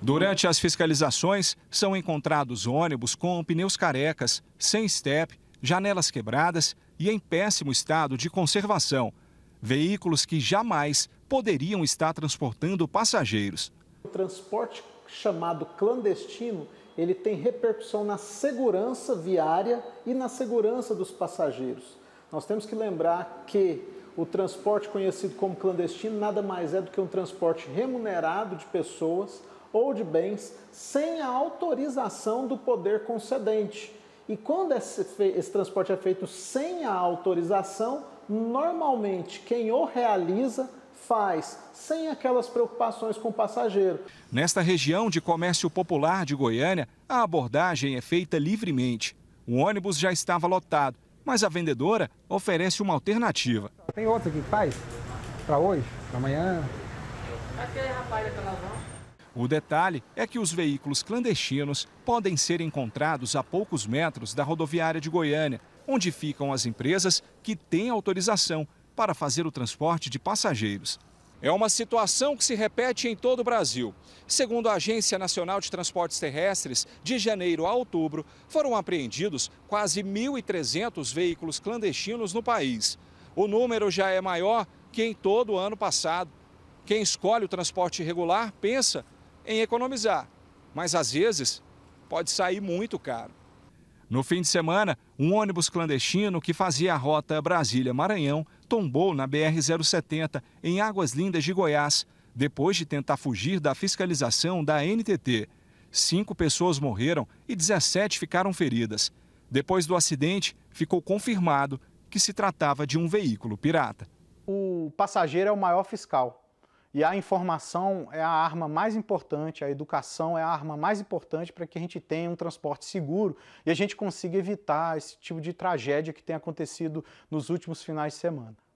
Durante as fiscalizações, são encontrados ônibus com pneus carecas, sem estepe, janelas quebradas e em péssimo estado de conservação. Veículos que jamais poderiam estar transportando passageiros. O transporte chamado clandestino, ele tem repercussão na segurança viária e na segurança dos passageiros. Nós temos que lembrar que o transporte conhecido como clandestino nada mais é do que um transporte remunerado de pessoas ou de bens sem a autorização do poder concedente. E quando esse, esse, transporte é feito sem a autorização, normalmente quem o realiza faz sem aquelas preocupações com o passageiro. Nesta região de comércio popular de Goiânia, a abordagem é feita livremente. O ônibus já estava lotado, mas a vendedora oferece uma alternativa tem outro aqui que faz? Para hoje? Para amanhã? Aquele rapaz da van. O detalhe é que os veículos clandestinos podem ser encontrados a poucos metros da rodoviária de Goiânia, onde ficam as empresas que têm autorização para fazer o transporte de passageiros. É uma situação que se repete em todo o Brasil. Segundo a Agência Nacional de Transportes Terrestres, de janeiro a outubro foram apreendidos quase 1.300 veículos clandestinos no país. O número já é maior que em todo o ano passado. Quem escolhe o transporte regular pensa em economizar, mas às vezes pode sair muito caro. No fim de semana, um ônibus clandestino que fazia a rota Brasília-Maranhão tombou na BR-070, em Águas Lindas de Goiás, depois de tentar fugir da fiscalização da NTT. Cinco pessoas morreram e 17 ficaram feridas. Depois do acidente, ficou confirmado que se tratava de um veículo pirata. O passageiro é o maior fiscal. E a informação é a arma mais importante, a educação é a arma mais importante para que a gente tenha um transporte seguro e a gente consiga evitar esse tipo de tragédia que tem acontecido nos últimos finais de semana.